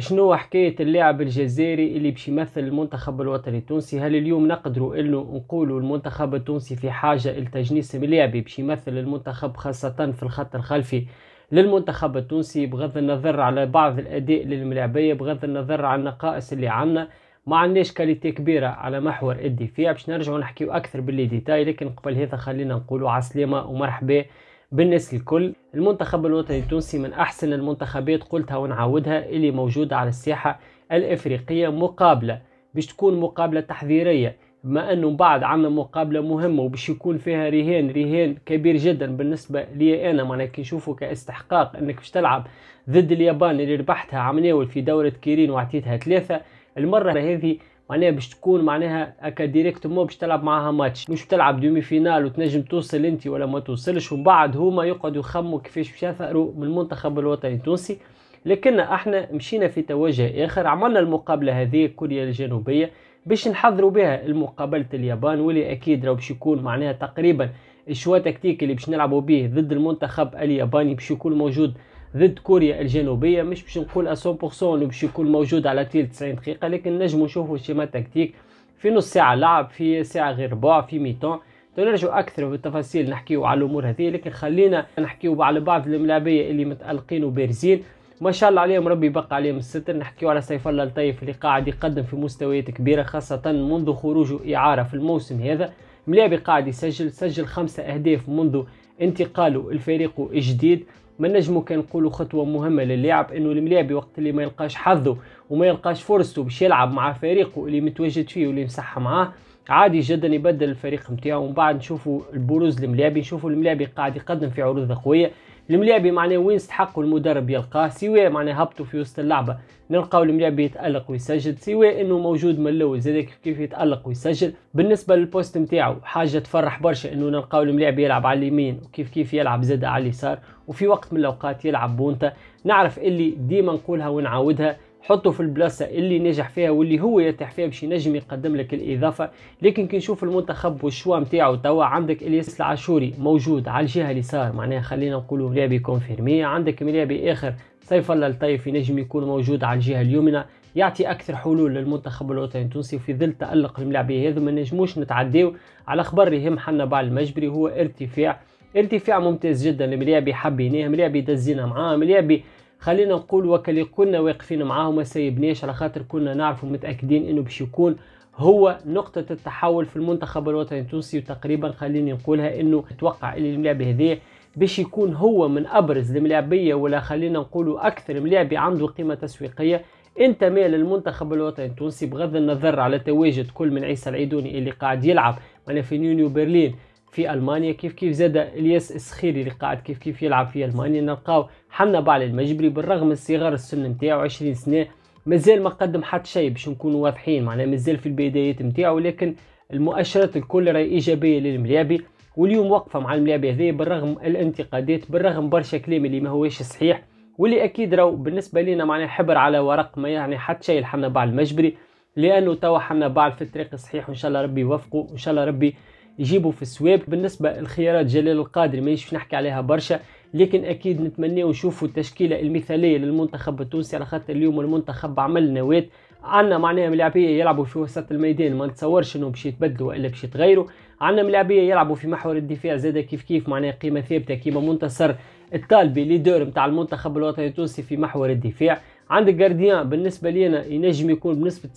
شنو حكاية اللاعب الجزائري اللي باش يمثل المنتخب الوطني التونسي هل اليوم نقدروا انه نقولوا المنتخب التونسي في حاجة لتجنيس ملاعبي باش يمثل المنتخب خاصة في الخط الخلفي للمنتخب التونسي بغض النظر على بعض الاداء للملاعبية بغض النظر على النقائص اللي عندنا ما عندناش كاليتي كبيرة على محور الدفاع باش نرجعوا نحكيوا أكثر باللي ديتاي لكن قبل هذا خلينا نقولوا عسلامة ومرحبا بالناس الكل المنتخب الوطني التونسي من أحسن المنتخبات قلتها ونعاودها اللي موجودة على الساحة الإفريقية مقابلة باش تكون مقابلة تحذيرية بما أنه بعد عمل مقابلة مهمة وباش يكون فيها رهان رهان كبير جدا بالنسبة لي أنا معناها كي نشوفه كاستحقاق أنك باش تلعب ضد اليابان اللي ربحتها عمناول في دورة كيرين وعطيتها ثلاثة المرة هذه معناها باش تكون معناها هكا مو باش تلعب معاها ماتش مش بتلعب دومي فينال وتنجم توصل انت ولا ما توصلش ومن بعد هما يقعدوا يخموا كيفاش باش يثأروا من المنتخب الوطني التونسي لكن احنا مشينا في توجه اخر عملنا المقابله هذه كوريا الجنوبيه باش نحضروا بها المقابله اليابان واللي اكيد راه باش يكون معناها تقريبا الشوا تكتيكي اللي باش نلعبوا به ضد المنتخب الياباني باش يكون موجود ضد كوريا الجنوبيه مش باش نقول 100% انه باش يكون موجود على طيل 90 دقيقه لكن نجموا نشوفوا شيما تكتيك في نص ساعه لعب في ساعه غير ربع في ميتون نرجعوا اكثر في التفاصيل نحكيو على الامور هذه لكن خلينا نحكيو على بعض الملاعبيه اللي متالقين وبارزين ما شاء الله عليهم ربي يبقى عليهم الستر نحكيو على سيف الله الطيف اللي قاعد يقدم في مستويات كبيره خاصه منذ خروجه اعاره في الموسم هذا ملاعب قاعد يسجل سجل خمسه اهداف منذ انتقاله الفريق الجديد ما نجمو كنقولوا خطوه مهمه للاعب انه الملاعب وقت اللي ما يلقاش حظه وما يلقاش فرصته باش يلعب مع فريقه اللي متواجد فيه واللي مسح معاه عادي جدا يبدل الفريق نتاعو ومن بعد نشوفوا البروز الملاعبي نشوفوا الملاعبي قاعد يقدم في عروض قويه الملاعبي معناه وين استحقوا المدرب يلقاه سواء معناه هبطوا في وسط اللعبه نلقاو الملاعبي يتالق ويسجل سواء انه موجود من الاول زاد كيف يتالق ويسجل بالنسبه للبوست نتاعو حاجه تفرح برشا انه نلقاو الملاعبي يلعب على اليمين وكيف كيف يلعب زاد على اليسار وفي وقت من الاوقات يلعب بونتا نعرف اللي ديما نقولها ونعاودها حطه في البلاصه اللي نجح فيها واللي هو يرتاح فيها باش ينجم يقدم لك الاضافه لكن كي نشوف المنتخب والشوا نتاعو توا عندك الياس العاشوري موجود على الجهه اليسار معناها خلينا نقولوا مليابي كونفيرمي عندك ملاعب اخر سيف الله الطيف ينجم يكون موجود على الجهه اليمنى يعطي اكثر حلول للمنتخب الوطني التونسي في ظل تالق الملاعبيه هذو ما نجموش نتعداو على خبر يهم حنا بعد المجبري هو ارتفاع ارتفاع ممتاز جدا لمليابي حبيناه ملاعب دزينا معاه ملاعب خلينا نقول وكلي كنا واقفين معاهم ما سيبناش على خاطر كنا نعرفوا ومتاكدين انه باش يكون هو نقطة التحول في المنتخب الوطني التونسي وتقريبا خليني نقولها انه اتوقع اللي الملاعب هذايا باش يكون هو من ابرز الملاعبيه ولا خلينا نقولوا اكثر ملاعبي عنده قيمه تسويقيه انتمى للمنتخب الوطني التونسي بغض النظر على تواجد كل من عيسى العيدوني اللي قاعد يلعب معنا في نيونيو برلين في المانيا كيف كيف زاد الياس السخيري اللي قاعد كيف كيف يلعب في المانيا نلقاو حمنا بعلي المجبري بالرغم من صغر السن نتاعو 20 سنه مازال ما قدم حتى شيء باش نكونوا واضحين معناه مازال في البدايات نتاعو لكن المؤشرات الكل راهي ايجابيه للملاعبي واليوم وقفه مع الملاعبي هذايا بالرغم الانتقادات بالرغم برشا كلام اللي ما هوش صحيح واللي اكيد راهو بالنسبه لنا معناه حبر على ورق ما يعني حتى شيء حمنا بعلي المجبري لانه توا حمنا بعلي في الطريق الصحيح وان شاء الله ربي يوفقه وان شاء الله ربي يجيبوا في السواب بالنسبه للخيارات جلال القادري مانيش نحكي عليها برشا لكن اكيد نتمنى نشوفوا التشكيله المثاليه للمنتخب التونسي على خاطر اليوم المنتخب عمل نواه عندنا معناها ملاعبيه يلعبوا في وسط الميدان ما نتصورش انهم باش يتبدلوا ولا باش يتغيروا عندنا ملاعبيه يلعبوا في محور الدفاع زادة كيف كيف معناها قيمه ثابته كيما منتصر الطالبي ليدور نتاع المنتخب الوطني التونسي في محور الدفاع عندك جارديان بالنسبة لينا ينجم يكون بنسبة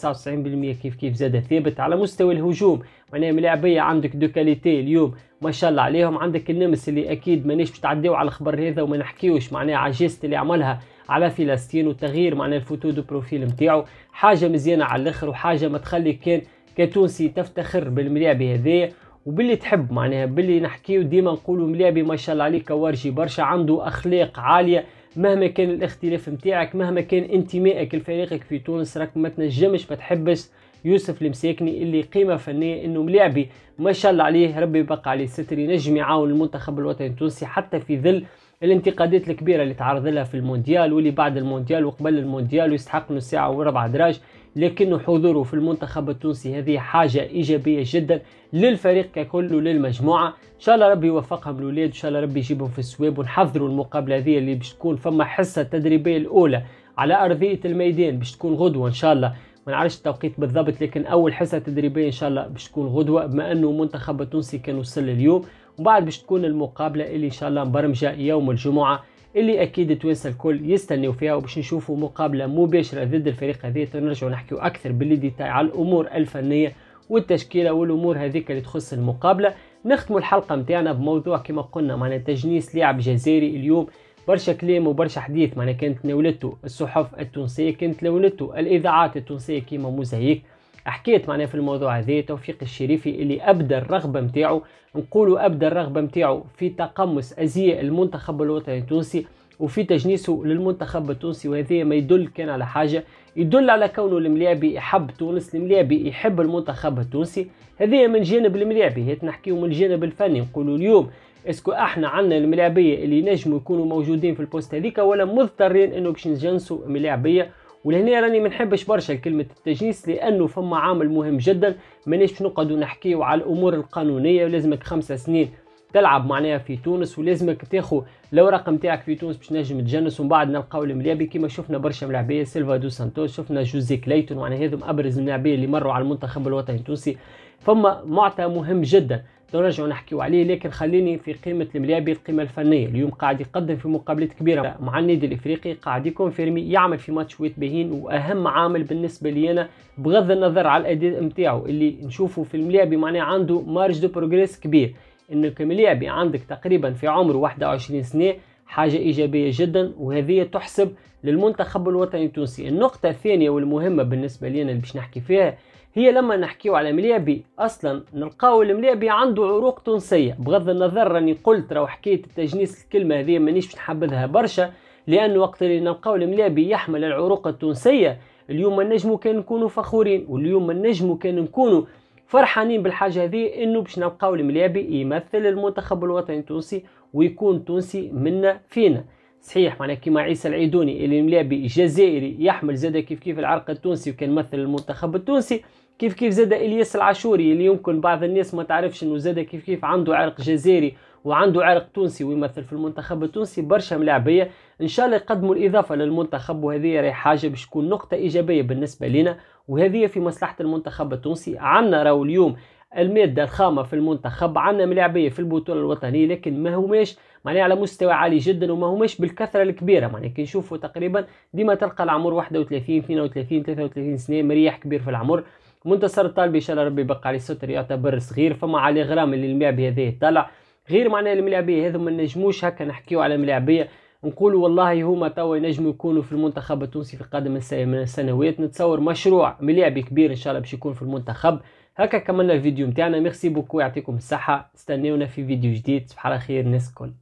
99% كيف كيف زاد ثابت على مستوى الهجوم معناها ملاعبية عندك دو كاليتي اليوم ما شاء الله عليهم عندك النمس اللي أكيد مانيش باش تعديو على الخبر هذا وما نحكيوش معناها عجزت اللي عملها على فلسطين وتغيير معناها الفوتو دو بروفيل نتاعو حاجة مزيانة على الآخر وحاجة ما تخلي كان كتونسي تفتخر بالملاعبي هذايا وباللي تحب معناها باللي نحكيو ديما نقولوا ملاعبي ما شاء الله عليه كوارجي برشا عنده أخلاق عالية مهما كان الاختلاف نتاعك مهما كان انتمائك لفريقك في تونس راك ما تنجمش ما تحبش يوسف المساكني اللي قيمه فنيه انه ملاعبي ما شاء الله عليه ربي يبقى عليه ستر ينجم يعاون المنتخب الوطني التونسي حتى في ظل الانتقادات الكبيره اللي تعرض لها في المونديال واللي بعد المونديال وقبل المونديال ويستحق له ساعه وربع دراج لكن حضوره في المنتخب التونسي هذه حاجة إيجابية جدا للفريق ككل وللمجموعة إن شاء الله ربي يوفقهم الأولاد إن شاء الله ربي يجيبهم في السويب ونحضروا المقابلة هذه اللي باش تكون فما حصة تدريبية الأولى على أرضية الميدان باش تكون غدوة إن شاء الله ما نعرفش التوقيت بالضبط لكن أول حصة تدريبية إن شاء الله باش تكون غدوة بما أنه المنتخب التونسي كان وصل اليوم وبعد باش تكون المقابلة اللي إن شاء الله مبرمجة يوم الجمعة اللي اكيد توانسه الكل يستنيو فيها وباش نشوفوا مقابله مباشره ضد الفريق هذا نرجعوا نحكيوا اكثر باللي ديتاي على الامور الفنيه والتشكيله والامور هذيك اللي تخص المقابله نختموا الحلقه نتاعنا بموضوع كما قلنا معنا تجنيس لاعب جزائري اليوم برشا كلام وبرشا حديث معنا كانت ناولته الصحف التونسيه كانت ناولته الاذاعات التونسيه كيما موزايك حكيت معناها في الموضوع هذا توفيق الشريفي اللي ابدى الرغبه نتاعو نقولوا ابدى الرغبه نتاعو في تقمص ازياء المنتخب الوطني التونسي وفي تجنيسه للمنتخب التونسي وهذا ما يدل كان على حاجه يدل على كونه الملاعبي يحب تونس الملاعبي يحب المنتخب التونسي هذه من جانب المليابي نحكيه من الجانب الفني نقولوا اليوم اسكو احنا عندنا الملاعبيه اللي نجموا يكونوا موجودين في البوست هذيك ولا مضطرين انه باش نجنسوا ملاعبيه ولهنا راني ما نحبش برشا كلمه التجنيس لانه فما عامل مهم جدا مانيش نقعد نقعدوا نحكيو على الامور القانونيه ولازمك خمسة سنين تلعب معناها في تونس ولازمك تاخو لو رقم تاعك في تونس باش نجم تجنس ومن بعد نلقاو المليابي كيما شفنا برشا ملاعبيه سيلفا دو سانتوس شفنا جوزي كليتون معناها هذم ابرز الملاعبيه اللي مروا على المنتخب الوطني التونسي فما معطى مهم جدا نرجع نحكيو عليه لكن خليني في قيمه الملاعبي القيمه الفنيه اليوم قاعد يقدم في مقابلات كبيره مع النادي الافريقي قاعد يكونفيرمي يعمل في ماتش ويت باهين واهم عامل بالنسبه لي انا بغض النظر على الاداء نتاعو اللي نشوفه في الملاعبي معناه عنده مارج دو بروغريس كبير انك ملعبي عندك تقريبا في عمر 21 سنه حاجة إيجابية جدا وهذه تحسب للمنتخب الوطني التونسي النقطة الثانية والمهمة بالنسبة انا اللي باش نحكي فيها هي لما نحكيو على بي اصلا نلقاو بي عنده عروق تونسيه بغض النظر راني قلت راه حكيت تجنيس الكلمه هذه مانيش نحبذها برشا لان وقت اللي نلقاو بي يحمل العروق التونسيه اليوم نجمو كان نكونوا فخورين واليوم نجمو كان نكونوا فرحانين بالحاجه هذه انه باش نلقاو بي يمثل المنتخب الوطني التونسي ويكون تونسي منا فينا صحيح معناها كيما عيسى العيدوني اللي ملابي جزائري يحمل زاد كيف كيف العرق التونسي وكان مثل المنتخب التونسي كيف كيف زاد الياس العاشوري اللي يمكن بعض الناس ما تعرفش انه زاد كيف كيف عنده عرق جزائري وعنده عرق تونسي ويمثل في المنتخب التونسي برشا ملاعبيه ان شاء الله يقدموا الاضافه للمنتخب وهذه راهي حاجه باش تكون نقطه ايجابيه بالنسبه لنا وهذه في مصلحه المنتخب التونسي عندنا راهو اليوم الماده الخامه في المنتخب عندنا ملاعبيه في البطوله الوطنيه لكن ما هماش معناها على مستوى عالي جدا وما هماش بالكثره الكبيره معناها كي نشوفوا تقريبا ديما تلقى العمر 31 32 33 سنه مريح كبير في العمر منتصر الطالبي ان شاء الله ربي يبقى عليه ستر يعتبر صغير فما علي غرام اللي الملاعبيه هذه طلع غير معناها الملاعبيه هذو ما نجموش هكا نحكيو على ملاعبيه نقولوا والله هما توا ينجموا يكونوا في المنتخب التونسي في قادم من السنوات نتصور مشروع ملاعبي كبير ان شاء الله باش يكون في المنتخب هكا كملنا الفيديو نتاعنا ميرسي بوكو يعطيكم الصحه استناونا في فيديو جديد صباح الله خير الناس الكل